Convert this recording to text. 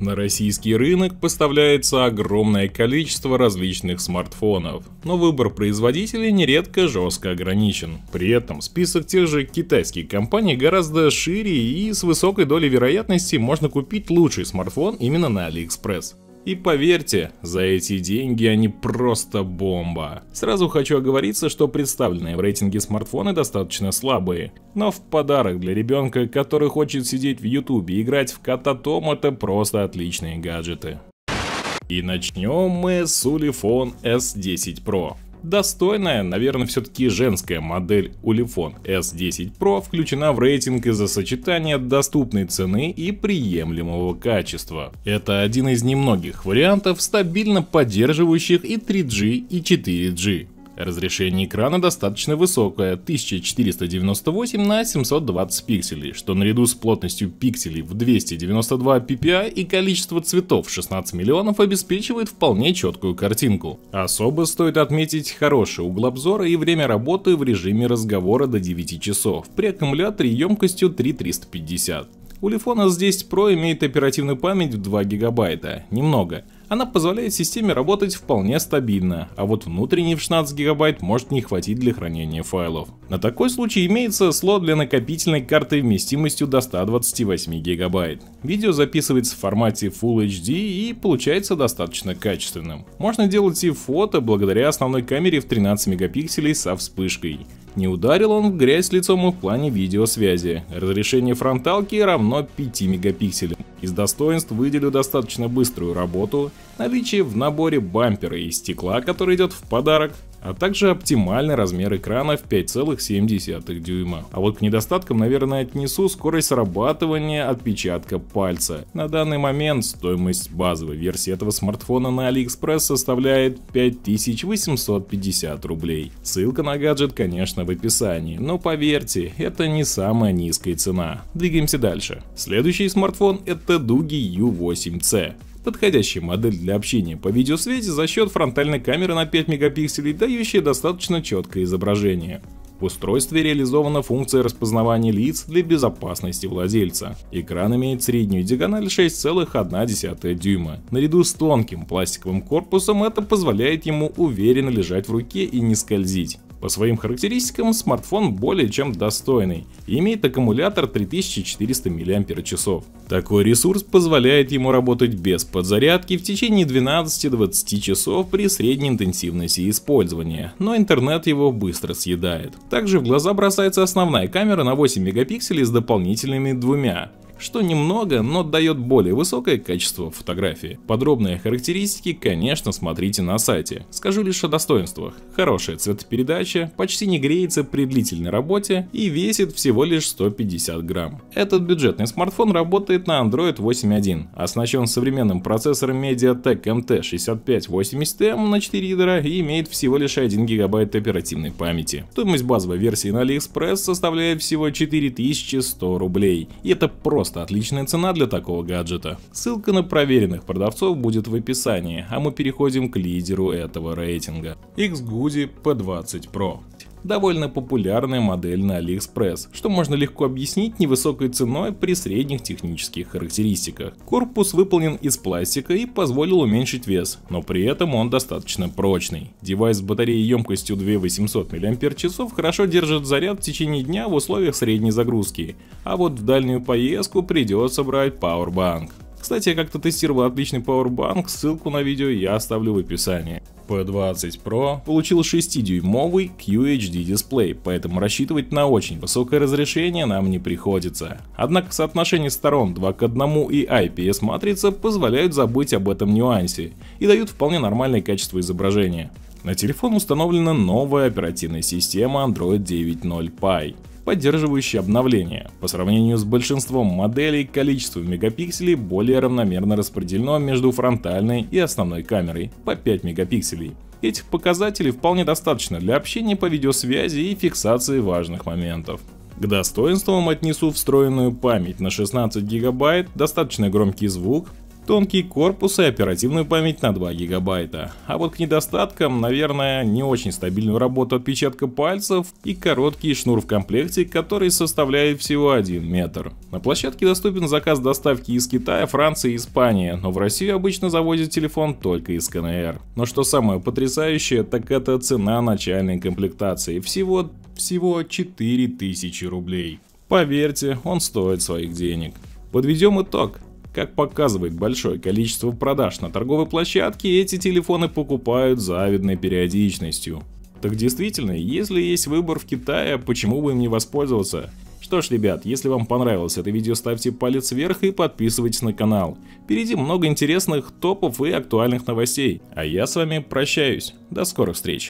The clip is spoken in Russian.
На российский рынок поставляется огромное количество различных смартфонов, но выбор производителей нередко жестко ограничен. При этом список тех же китайских компаний гораздо шире и с высокой долей вероятности можно купить лучший смартфон именно на AliExpress. И поверьте, за эти деньги они просто бомба. Сразу хочу оговориться, что представленные в рейтинге смартфоны достаточно слабые. Но в подарок для ребенка, который хочет сидеть в ютубе и играть в Кататом, это просто отличные гаджеты. И начнем мы с Ulefone S10 Pro. Достойная, наверное, все-таки женская модель Ulefone S10 Pro включена в рейтинг из-за сочетания доступной цены и приемлемого качества. Это один из немногих вариантов, стабильно поддерживающих и 3G, и 4G. Разрешение экрана достаточно высокое, 1498 на 720 пикселей, что наряду с плотностью пикселей в 292 ppi и количество цветов 16 миллионов обеспечивает вполне четкую картинку. Особо стоит отметить хороший угол обзора и время работы в режиме разговора до 9 часов при аккумуляторе емкостью 3350. У Лифона с 10 Pro имеет оперативную память в 2 гигабайта, немного – она позволяет системе работать вполне стабильно, а вот внутренний в 16 гигабайт может не хватить для хранения файлов. На такой случай имеется слот для накопительной карты вместимостью до 128 гигабайт. Видео записывается в формате Full HD и получается достаточно качественным. Можно делать и фото благодаря основной камере в 13 мегапикселей со вспышкой. Не ударил он в грязь лицом и в плане видеосвязи. Разрешение фронталки равно 5 мегапикселям. Из достоинств выделю достаточно быструю работу, наличие в наборе бампера и стекла, который идет в подарок, а также оптимальный размер экрана в 5,7 дюйма. А вот к недостаткам, наверное, отнесу скорость срабатывания отпечатка пальца. На данный момент стоимость базовой версии этого смартфона на AliExpress составляет 5850 рублей. Ссылка на гаджет, конечно, в описании, но поверьте, это не самая низкая цена. Двигаемся дальше. Следующий смартфон это Дуги U8C. Подходящая модель для общения по видеосвязи за счет фронтальной камеры на 5 мегапикселей, дающая достаточно четкое изображение. В устройстве реализована функция распознавания лиц для безопасности владельца. Экран имеет среднюю диагональ 6,1 дюйма. Наряду с тонким пластиковым корпусом это позволяет ему уверенно лежать в руке и не скользить. По своим характеристикам смартфон более чем достойный и имеет аккумулятор 3400 мАч. Такой ресурс позволяет ему работать без подзарядки в течение 12-20 часов при средней интенсивности использования, но интернет его быстро съедает. Также в глаза бросается основная камера на 8 мегапикселей с дополнительными двумя что немного, но дает более высокое качество фотографии. Подробные характеристики, конечно, смотрите на сайте. Скажу лишь о достоинствах. Хорошая цветопередача, почти не греется при длительной работе и весит всего лишь 150 грамм. Этот бюджетный смартфон работает на Android 8.1, оснащен современным процессором MediaTek MT6580M на 4 ядра и имеет всего лишь 1 гигабайт оперативной памяти. Стоимость базовой версии на AliExpress составляет всего 4100 рублей. И это просто просто отличная цена для такого гаджета. Ссылка на проверенных продавцов будет в описании, а мы переходим к лидеру этого рейтинга – Xgoody P20 Pro довольно популярная модель на AliExpress, что можно легко объяснить невысокой ценой при средних технических характеристиках. Корпус выполнен из пластика и позволил уменьшить вес, но при этом он достаточно прочный. Девайс с батареей емкостью 2800 мАч хорошо держит заряд в течение дня в условиях средней загрузки, а вот в дальнюю поездку придется брать Powerbank. Кстати, я как-то тестировал отличный Powerbank, ссылку на видео я оставлю в описании. P20 Pro получил 6-дюймовый QHD дисплей, поэтому рассчитывать на очень высокое разрешение нам не приходится. Однако соотношение сторон 2 к 1 и IPS матрица позволяют забыть об этом нюансе и дают вполне нормальное качество изображения. На телефон установлена новая оперативная система Android 9.0 Pie поддерживающий обновления. По сравнению с большинством моделей, количество мегапикселей более равномерно распределено между фронтальной и основной камерой по 5 мегапикселей. Этих показателей вполне достаточно для общения по видеосвязи и фиксации важных моментов. К достоинствам отнесу встроенную память на 16 гигабайт, достаточно громкий звук, тонкий корпус и оперативную память на 2 гигабайта. А вот к недостаткам, наверное, не очень стабильную работу отпечатка пальцев и короткий шнур в комплекте, который составляет всего 1 метр. На площадке доступен заказ доставки из Китая, Франции и Испании, но в Россию обычно завозят телефон только из КНР. Но что самое потрясающее, так это цена начальной комплектации. Всего, всего 4000 рублей. Поверьте, он стоит своих денег. Подведем итог. Как показывает большое количество продаж на торговой площадке, эти телефоны покупают завидной периодичностью. Так действительно, если есть выбор в Китае, почему бы им не воспользоваться? Что ж, ребят, если вам понравилось это видео, ставьте палец вверх и подписывайтесь на канал. Впереди много интересных топов и актуальных новостей. А я с вами прощаюсь. До скорых встреч.